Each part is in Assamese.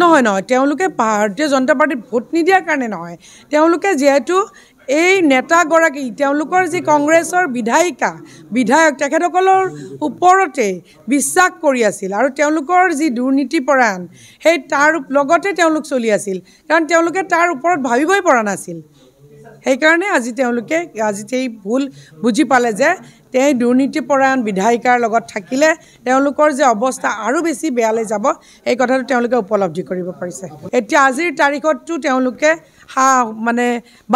নহয় নহয় তেওঁলোকে ভাৰতীয় জনতা পাৰ্টীত ভোট নিদিয়াৰ কাৰণে নহয় তেওঁলোকে যিহেতু এই নেতাগৰাকী তেওঁলোকৰ যি কংগ্ৰেছৰ বিধায়িকা বিধায়ক তেখেতসকলৰ ওপৰতে বিশ্বাস কৰি আছিল আৰু তেওঁলোকৰ যি দুৰ্নীতিপৰায়ণ সেই তাৰ লগতে তেওঁলোক চলি আছিল কাৰণ তেওঁলোকে তাৰ ওপৰত ভাবিবই পৰা নাছিল সেইকাৰণে আজি তেওঁলোকে আজি সেই ভুল বুজি পালে যে তেওঁ দুৰ্নীতিপৰায়ণ বিধায়িকাৰ লগত থাকিলে তেওঁলোকৰ যে অৱস্থা আৰু বেছি বেয়ালৈ যাব সেই কথাটো তেওঁলোকে উপলব্ধি কৰিব পাৰিছে এতিয়া আজিৰ তাৰিখতো তেওঁলোকে সা মানে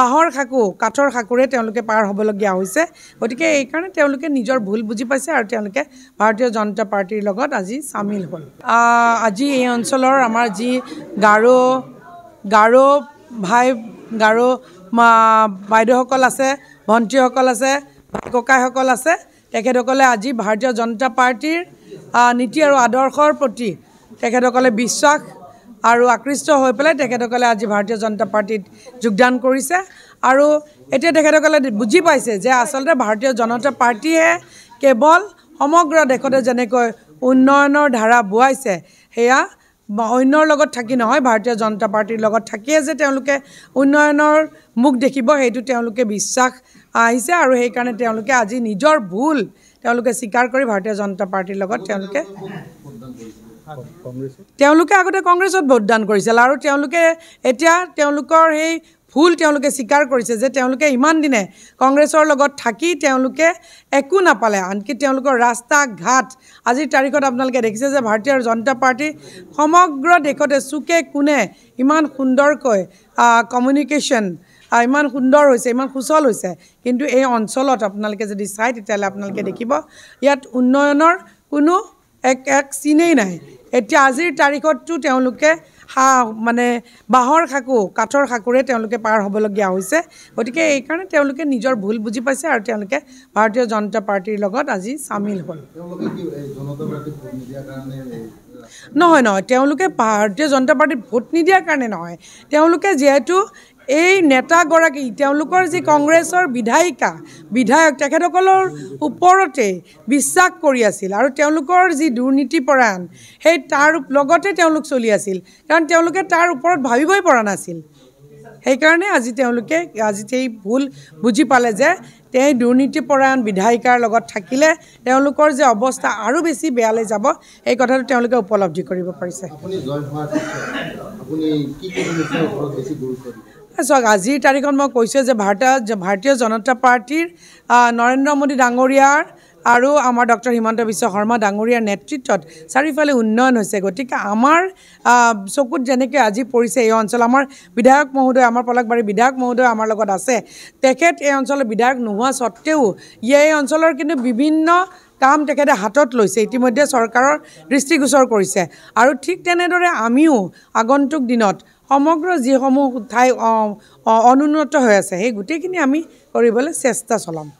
বাঁহৰ সাঁকো কাঠৰ সাঁকোৰে তেওঁলোকে পাৰ হ'বলগীয়া হৈছে গতিকে এইকাৰণে তেওঁলোকে নিজৰ ভুল বুজি পাইছে আৰু তেওঁলোকে ভাৰতীয় জনতা পাৰ্টীৰ লগত আজি চামিল হ'ল আজি এই অঞ্চলৰ আমাৰ যি গাৰো গাৰো ভাই গাৰো বাইদেউসকল আছে ভণ্টিসকল আছে ভাই ককাইসকল আছে তেখেতসকলে আজি ভাৰতীয় জনতা পাৰ্টীৰ নীতি আৰু আদৰ্শৰ প্ৰতি তেখেতসকলে বিশ্বাস আৰু আকৃষ্ট হৈ পেলাই তেখেতসকলে আজি ভাৰতীয় জনতা পাৰ্টীত যোগদান কৰিছে আৰু এতিয়া তেখেতসকলে বুজি পাইছে যে আচলতে ভাৰতীয় জনতা পাৰ্টীয়ে কেৱল সমগ্ৰ দেশতে যেনেকৈ উন্নয়নৰ ধাৰা বোৱাইছে সেয়া অন্যৰ লগত থাকি নহয় ভাৰতীয় জনতা পাৰ্টীৰ লগত থাকিয়ে যে তেওঁলোকে উন্নয়নৰ মুখ দেখিব সেইটো তেওঁলোকে বিশ্বাস আহিছে আৰু সেইকাৰণে তেওঁলোকে আজি নিজৰ ভুল তেওঁলোকে স্বীকাৰ কৰি ভাৰতীয় জনতা পাৰ্টীৰ লগত তেওঁলোকে তেওঁলোকে আগতে কংগ্ৰেছত ভোটদান কৰিছিল আৰু তেওঁলোকে এতিয়া তেওঁলোকৰ সেই ভুল তেওঁলোকে স্বীকাৰ কৰিছে যে তেওঁলোকে ইমান দিনে কংগ্ৰেছৰ লগত থাকি তেওঁলোকে একো নাপালে আনকি তেওঁলোকৰ ৰাস্তা ঘাট আজিৰ তাৰিখত আপোনালোকে দেখিছে যে ভাৰতীয় জনতা পাৰ্টী সমগ্ৰ দেশতে চুকে কোণে ইমান সুন্দৰকৈ কমিউনিকেশ্যন ইমান সুন্দৰ হৈছে ইমান সুচল হৈছে কিন্তু এই অঞ্চলত আপোনালোকে যদি চায় তেতিয়াহ'লে আপোনালোকে দেখিব ইয়াত উন্নয়নৰ কোনো এক এক চিনেই নাই এতিয়া আজিৰ তাৰিখতো তেওঁলোকে সা মানে বাঁহৰ সাঁকো কাঠৰ সাঁকোৰে তেওঁলোকে পাৰ হ'বলগীয়া হৈছে গতিকে এইকাৰণে তেওঁলোকে নিজৰ ভুল বুজি পাইছে আৰু তেওঁলোকে ভাৰতীয় জনতা পাৰ্টীৰ লগত আজি চামিল হ'ল নহয় নহয় তেওঁলোকে ভাৰতীয় জনতা পাৰ্টীত ভোট নিদিয়াৰ কাৰণে নহয় তেওঁলোকে যিহেতু এই নেতাগৰাকী তেওঁলোকৰ যি কংগ্ৰেছৰ বিধায়িকা বিধায়ক তেখেতসকলৰ ওপৰতে বিশ্বাস কৰি আছিল আৰু তেওঁলোকৰ যি দুৰ্নীতিপৰায়ণ সেই তাৰ লগতে তেওঁলোক চলি আছিল কাৰণ তেওঁলোকে তাৰ ওপৰত ভাবিবই পৰা নাছিল সেইকাৰণে আজি তেওঁলোকে আজি সেই ভুল বুজি পালে যে তেওঁ দুৰ্নীতিপৰায়ণ বিধায়িকাৰ লগত থাকিলে তেওঁলোকৰ যে অৱস্থা আৰু বেছি বেয়ালৈ যাব সেই কথাটো তেওঁলোকে উপলব্ধি কৰিব পাৰিছে চাওক আজিৰ তাৰিখত মই কৈছোঁ যে ভাৰতীয় ভাৰতীয় জনতা পাৰ্টীৰ নৰেন্দ্ৰ মোদী ডাঙৰীয়াৰ আৰু আমাৰ ডক্টৰ হিমন্ত বিশ্ব শৰ্মা ডাঙৰীয়াৰ নেতৃত্বত চাৰিওফালে উন্নয়ন হৈছে গতিকে আমাৰ চকুত যেনেকৈ আজি পৰিছে এই অঞ্চল আমাৰ বিধায়ক মহোদয় আমাৰ পলাকবাৰী বিধায়ক মহোদয় আমাৰ লগত আছে তেখেত এই অঞ্চলৰ বিধায়ক নোহোৱা স্বত্বেও এই অঞ্চলৰ কিন্তু বিভিন্ন কাম তেখেতে হাতত লৈছে ইতিমধ্যে চৰকাৰৰ দৃষ্টিগোচৰ কৰিছে আৰু ঠিক তেনেদৰে আমিও আগন্তুক দিনত সমগ্ৰ যিসমূহ ঠাই অনুন্নত হৈ আছে সেই গোটেইখিনি আমি কৰিবলৈ চেষ্টা চলাম